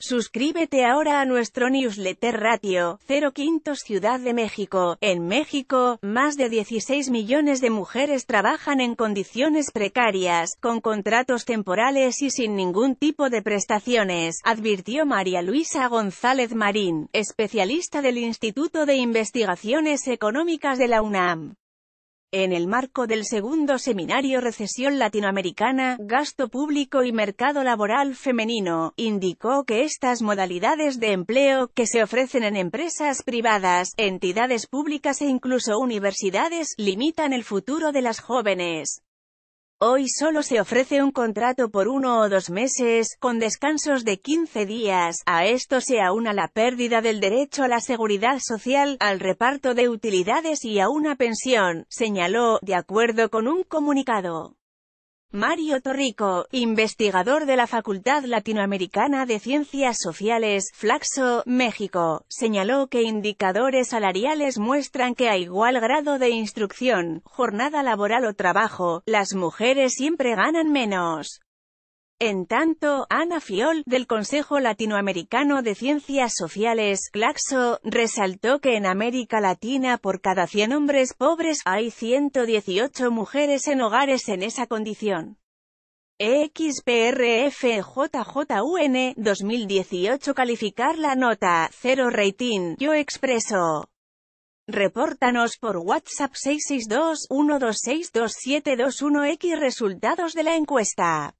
Suscríbete ahora a nuestro newsletter Ratio 05 Ciudad de México. En México, más de 16 millones de mujeres trabajan en condiciones precarias, con contratos temporales y sin ningún tipo de prestaciones, advirtió María Luisa González Marín, especialista del Instituto de Investigaciones Económicas de la UNAM. En el marco del segundo seminario Recesión Latinoamericana, Gasto Público y Mercado Laboral Femenino, indicó que estas modalidades de empleo, que se ofrecen en empresas privadas, entidades públicas e incluso universidades, limitan el futuro de las jóvenes. Hoy solo se ofrece un contrato por uno o dos meses, con descansos de 15 días, a esto se aúna la pérdida del derecho a la seguridad social, al reparto de utilidades y a una pensión, señaló, de acuerdo con un comunicado. Mario Torrico, investigador de la Facultad Latinoamericana de Ciencias Sociales, Flaxo, México, señaló que indicadores salariales muestran que a igual grado de instrucción, jornada laboral o trabajo, las mujeres siempre ganan menos. En tanto, Ana Fiol, del Consejo Latinoamericano de Ciencias Sociales, Glaxo, resaltó que en América Latina por cada 100 hombres pobres hay 118 mujeres en hogares en esa condición. E XPRFJJUN 2018 calificar la nota, 0 rating, yo expreso. Repórtanos por WhatsApp 662-1262721X resultados de la encuesta.